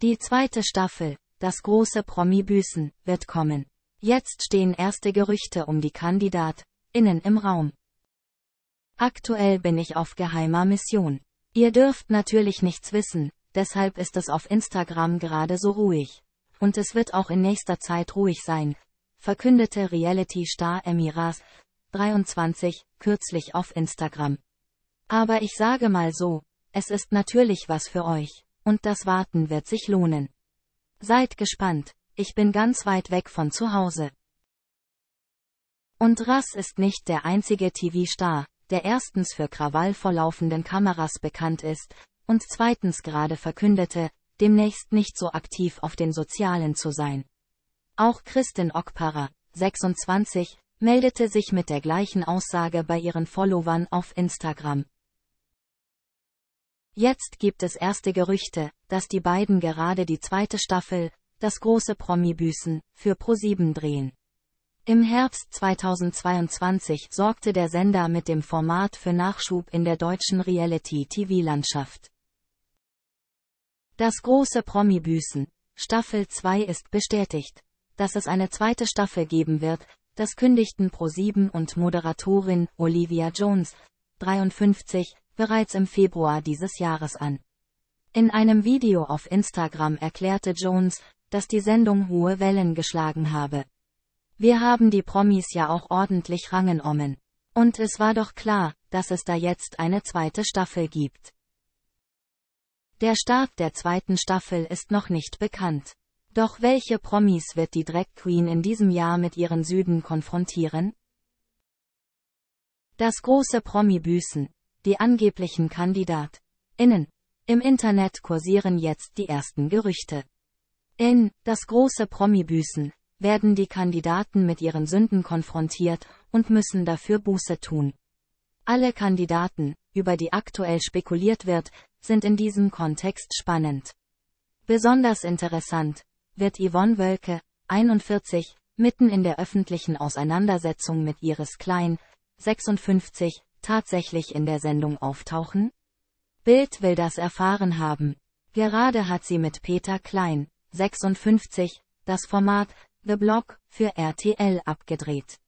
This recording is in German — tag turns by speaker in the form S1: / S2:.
S1: Die zweite Staffel, das große Promi-Büßen, wird kommen. Jetzt stehen erste Gerüchte um die KandidatInnen im Raum. Aktuell bin ich auf geheimer Mission. Ihr dürft natürlich nichts wissen, deshalb ist es auf Instagram gerade so ruhig. Und es wird auch in nächster Zeit ruhig sein, verkündete Reality-Star Emiras, 23, kürzlich auf Instagram. Aber ich sage mal so, es ist natürlich was für euch und das Warten wird sich lohnen. Seid gespannt, ich bin ganz weit weg von zu Hause. Und Russ ist nicht der einzige TV-Star, der erstens für Krawall vor laufenden Kameras bekannt ist, und zweitens gerade verkündete, demnächst nicht so aktiv auf den Sozialen zu sein. Auch Kristin Okpara, 26, meldete sich mit der gleichen Aussage bei ihren Followern auf Instagram. Jetzt gibt es erste Gerüchte, dass die beiden gerade die zweite Staffel, das große Promi-Büßen, für ProSieben drehen. Im Herbst 2022 sorgte der Sender mit dem Format für Nachschub in der deutschen Reality-TV-Landschaft. Das große Promi-Büßen, Staffel 2 ist bestätigt. Dass es eine zweite Staffel geben wird, das kündigten ProSieben und Moderatorin Olivia Jones, 53, bereits im Februar dieses Jahres an. In einem Video auf Instagram erklärte Jones, dass die Sendung hohe Wellen geschlagen habe. Wir haben die Promis ja auch ordentlich rangenommen. Und es war doch klar, dass es da jetzt eine zweite Staffel gibt. Der Start der zweiten Staffel ist noch nicht bekannt. Doch welche Promis wird die Drag Queen in diesem Jahr mit ihren Süden konfrontieren? Das große Promi-Büßen, die angeblichen KandidatInnen. Im Internet kursieren jetzt die ersten Gerüchte. In das große Promi-Büßen werden die Kandidaten mit ihren Sünden konfrontiert und müssen dafür Buße tun. Alle Kandidaten, über die aktuell spekuliert wird, sind in diesem Kontext spannend. Besonders interessant wird Yvonne Wölke, 41, mitten in der öffentlichen Auseinandersetzung mit Iris Klein, 56, tatsächlich in der Sendung auftauchen? Bild will das erfahren haben. Gerade hat sie mit Peter Klein, 56, das Format The Block für RTL abgedreht.